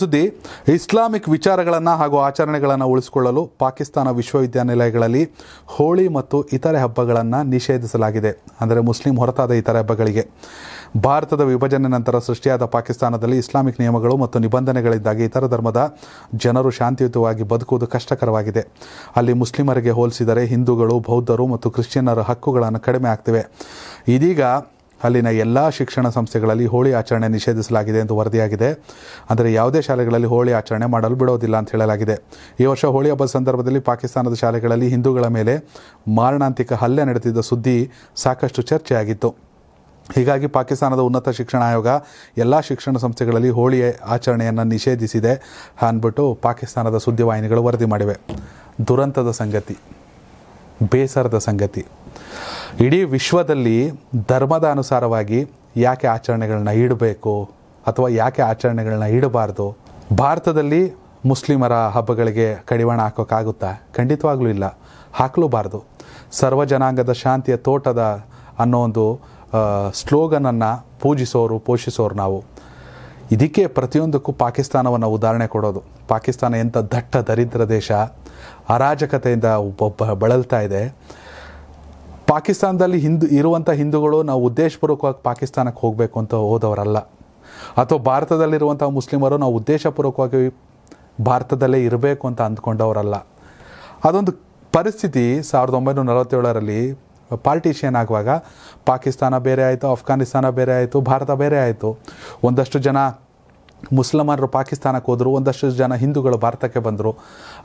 ಸುದ್ದಿ ಇಸ್ಲಾಮಿಕ್ ವಿಚಾರಗಳನ್ನು ಹಾಗೂ ಆಚರಣೆಗಳನ್ನು ಉಳಿಸಿಕೊಳ್ಳಲು ಪಾಕಿಸ್ತಾನ ವಿಶ್ವವಿದ್ಯಾನಿಲಯಗಳಲ್ಲಿ ಹೋಳಿ ಮತ್ತು ಇತರೆ ಹಬ್ಬಗಳನ್ನು ನಿಷೇಧಿಸಲಾಗಿದೆ ಅಂದರೆ ಮುಸ್ಲಿಂ ಹೊರತಾದ ಇತರೆ ಹಬ್ಬಗಳಿಗೆ ಭಾರತದ ವಿಭಜನೆ ನಂತರ ಸೃಷ್ಟಿಯಾದ ಪಾಕಿಸ್ತಾನದಲ್ಲಿ ಇಸ್ಲಾಮಿಕ್ ನಿಯಮಗಳು ಮತ್ತು ನಿಬಂಧನೆಗಳಿಂದಾಗಿ ಇತರ ಧರ್ಮದ ಜನರು ಶಾಂತಿಯುತವಾಗಿ ಬದುಕುವುದು ಕಷ್ಟಕರವಾಗಿದೆ ಅಲ್ಲಿ ಮುಸ್ಲಿಮರಿಗೆ ಹೋಲಿಸಿದರೆ ಹಿಂದೂಗಳು ಬೌದ್ಧರು ಮತ್ತು ಕ್ರಿಶ್ಚಿಯನ್ನರ ಹಕ್ಕುಗಳನ್ನು ಕಡಿಮೆ ಆಗ್ತಿವೆ ಇದೀಗ ಅಲ್ಲಿನ ಎಲ್ಲ ಶಿಕ್ಷಣ ಸಂಸ್ಥೆಗಳಲ್ಲಿ ಹೋಳಿ ಆಚರಣೆ ನಿಷೇಧಿಸಲಾಗಿದೆ ಎಂದು ವರದಿಯಾಗಿದೆ ಅಂದರೆ ಯಾವುದೇ ಶಾಲೆಗಳಲ್ಲಿ ಹೋಳಿ ಆಚರಣೆ ಮಾಡಲು ಬಿಡೋದಿಲ್ಲ ಅಂತ ಹೇಳಲಾಗಿದೆ ಈ ವರ್ಷ ಹೋಳಿ ಹಬ್ಬದ ಸಂದರ್ಭದಲ್ಲಿ ಪಾಕಿಸ್ತಾನದ ಶಾಲೆಗಳಲ್ಲಿ ಹಿಂದೂಗಳ ಮೇಲೆ ಮಾರಣಾಂತಿಕ ಹಲ್ಲೆ ನಡೆದಿದ್ದ ಸುದ್ದಿ ಸಾಕಷ್ಟು ಚರ್ಚೆಯಾಗಿತ್ತು ಹೀಗಾಗಿ ಪಾಕಿಸ್ತಾನದ ಉನ್ನತ ಶಿಕ್ಷಣ ಆಯೋಗ ಎಲ್ಲ ಶಿಕ್ಷಣ ಸಂಸ್ಥೆಗಳಲ್ಲಿ ಹೋಳಿ ಆಚರಣೆಯನ್ನು ನಿಷೇಧಿಸಿದೆ ಅಂದ್ಬಿಟ್ಟು ಪಾಕಿಸ್ತಾನದ ಸುದ್ದಿವಾಹಿನಿಗಳು ವರದಿ ಮಾಡಿವೆ ದುರಂತದ ಸಂಗತಿ ಬೇಸರದ ಸಂಗತಿ ಇಡೀ ವಿಶ್ವದಲ್ಲಿ ಧರ್ಮದ ಅನುಸಾರವಾಗಿ ಯಾಕೆ ಆಚರಣೆಗಳನ್ನ ಇಡಬೇಕು ಅಥವಾ ಯಾಕೆ ಆಚರಣೆಗಳನ್ನ ಇಡಬಾರ್ದು ಭಾರತದಲ್ಲಿ ಮುಸ್ಲಿಮರ ಹಬ್ಬಗಳಿಗೆ ಕಡಿವಾಣ ಹಾಕೋಕ್ಕಾಗುತ್ತಾ ಖಂಡಿತವಾಗ್ಲೂ ಇಲ್ಲ ಹಾಕಲೂಬಾರ್ದು ಸರ್ವ ಜನಾಂಗದ ಶಾಂತಿಯ ತೋಟದ ಅನ್ನೋ ಒಂದು ಸ್ಲೋಗನನ್ನು ಪೂಜಿಸೋರು ಪೋಷಿಸೋರು ನಾವು ಇದಕ್ಕೆ ಪ್ರತಿಯೊಂದಕ್ಕೂ ಪಾಕಿಸ್ತಾನವನ್ನು ಉದಾಹರಣೆ ಕೊಡೋದು ಪಾಕಿಸ್ತಾನ ಎಂಥ ದಟ್ಟ ದರಿದ್ರ ದೇಶ ಅರಾಜಕತೆಯಿಂದ ಬಳಲ್ತಾ ಇದೆ ಪಾಕಿಸ್ತಾನದಲ್ಲಿ ಹಿಂದೂ ಇರುವಂಥ ಹಿಂದೂಗಳು ನಾವು ಉದ್ದೇಶಪೂರ್ವಕವಾಗಿ ಪಾಕಿಸ್ತಾನಕ್ಕೆ ಹೋಗಬೇಕು ಅಂತ ಹೋದವರಲ್ಲ ಅಥವಾ ಭಾರತದಲ್ಲಿರುವಂಥ ಮುಸ್ಲಿಮರು ನಾವು ಉದ್ದೇಶಪೂರ್ವಕವಾಗಿ ಭಾರತದಲ್ಲೇ ಇರಬೇಕು ಅಂತ ಅಂದ್ಕೊಂಡವರಲ್ಲ ಅದೊಂದು ಪರಿಸ್ಥಿತಿ ಸಾವಿರದ ಒಂಬೈನೂರ ನಲವತ್ತೇಳರಲ್ಲಿ ಪಾರ್ಟಿಷಿಯನ್ ಆಗುವಾಗ ಪಾಕಿಸ್ತಾನ ಬೇರೆ ಆಯಿತು ಅಫ್ಘಾನಿಸ್ತಾನ ಬೇರೆ ಆಯಿತು ಭಾರತ ಬೇರೆ ಆಯಿತು ಒಂದಷ್ಟು ಜನ ಮುಸ್ಲಮಾನರು ಪಾಕಿಸ್ತಾನಕ್ಕೆ ಹೋದರು ಒಂದಷ್ಟು ಜನ ಹಿಂದೂಗಳು ಭಾರತಕ್ಕೆ ಬಂದರು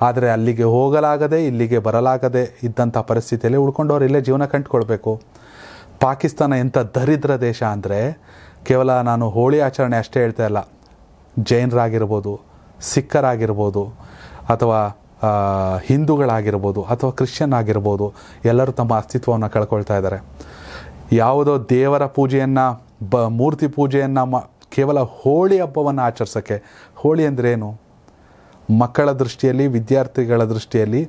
ಆದರೆ ಅಲ್ಲಿಗೆ ಹೋಗಲಾಗದೆ ಇಲ್ಲಿಗೆ ಬರಲಾಗದೆ ಇದ್ದಂಥ ಪರಿಸ್ಥಿತಿಯಲ್ಲಿ ಉಳ್ಕೊಂಡವ್ರು ಇಲ್ಲೇ ಜೀವನ ಕಂಡುಕೊಳ್ಬೇಕು ಪಾಕಿಸ್ತಾನ ಎಂಥ ದರಿದ್ರ ದೇಶ ಅಂದರೆ ಕೇವಲ ನಾನು ಹೋಳಿ ಆಚರಣೆ ಅಷ್ಟೇ ಹೇಳ್ತಾ ಇಲ್ಲ ಜೈನರಾಗಿರ್ಬೋದು ಸಿಖ್ಖರಾಗಿರ್ಬೋದು ಅಥವಾ ಹಿಂದೂಗಳಾಗಿರ್ಬೋದು ಅಥವಾ ಕ್ರಿಶ್ಚಿಯನ್ ಆಗಿರ್ಬೋದು ಎಲ್ಲರೂ ತಮ್ಮ ಅಸ್ತಿತ್ವವನ್ನು ಕಳ್ಕೊಳ್ತಾ ಇದ್ದಾರೆ ಯಾವುದೋ ದೇವರ ಪೂಜೆಯನ್ನು ಬ ಮೂರ್ತಿ ಪೂಜೆಯನ್ನು ಮ ಕೇವಲ ಹೋಳಿ ಹಬ್ಬವನ್ನು ಆಚರಿಸೋಕ್ಕೆ ಹೋಳಿ ಏನು ಮಕ್ಕಳ ದೃಷ್ಟಿಯಲ್ಲಿ ವಿದ್ಯಾರ್ಥಿಗಳ ದೃಷ್ಟಿಯಲ್ಲಿ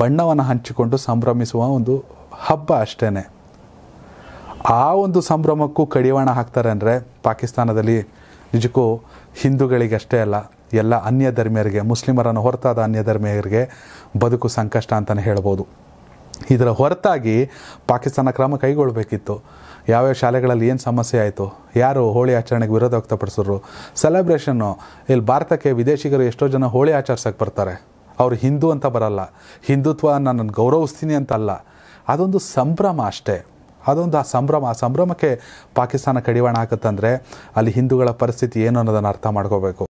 ಬಣ್ಣವನ್ನು ಹಂಚಿಕೊಂಡು ಸಂಭ್ರಮಿಸುವ ಒಂದು ಹಬ್ಬ ಅಷ್ಟೇ ಆ ಒಂದು ಸಂಭ್ರಮಕ್ಕೂ ಕಡಿವಾಣ ಹಾಕ್ತಾರೆ ಅಂದರೆ ಪಾಕಿಸ್ತಾನದಲ್ಲಿ ನಿಜಕ್ಕೂ ಹಿಂದೂಗಳಿಗಷ್ಟೇ ಅಲ್ಲ ಎಲ್ಲ ಅನ್ಯ ಧರ್ಮೀಯರಿಗೆ ಮುಸ್ಲಿಮರನ್ನು ಹೊರತಾದ ಅನ್ಯ ಧರ್ಮೀಯರಿಗೆ ಬದುಕು ಸಂಕಷ್ಟ ಅಂತಲೇ ಹೇಳ್ಬೋದು ಇದರ ಹೊರತಾಗಿ ಪಾಕಿಸ್ತಾನ ಕ್ರಮ ಕೈಗೊಳ್ಳಬೇಕಿತ್ತು ಯಾವ್ಯಾವ ಶಾಲೆಗಳಲ್ಲಿ ಏನು ಸಮಸ್ಯೆ ಆಯಿತು ಯಾರು ಹೋಳಿ ಆಚರಣೆಗೆ ವಿರೋಧ ವ್ಯಕ್ತಪಡಿಸಿದ್ರು ಸೆಲೆಬ್ರೇಷನ್ನು ಇಲ್ಲಿ ಭಾರತಕ್ಕೆ ವಿದೇಶಿಗರು ಎಷ್ಟೋ ಜನ ಹೋಳಿ ಆಚರಿಸೋಕ್ಕೆ ಬರ್ತಾರೆ ಅವರು ಹಿಂದೂ ಅಂತ ಬರಲ್ಲ ಹಿಂದುತ್ವ ನಾನು ಗೌರವಿಸ್ತೀನಿ ಅಂತಲ್ಲ ಅದೊಂದು ಸಂಭ್ರಮ ಅಷ್ಟೇ ಅದೊಂದು ಆ ಸಂಭ್ರಮ ಆ ಸಂಭ್ರಮಕ್ಕೆ ಪಾಕಿಸ್ತಾನ ಕಡಿವಾಣ ಹಾಕುತ್ತಂದರೆ ಅಲ್ಲಿ ಹಿಂದೂಗಳ ಪರಿಸ್ಥಿತಿ ಏನು ಅನ್ನೋದನ್ನು ಅರ್ಥ ಮಾಡ್ಕೋಬೇಕು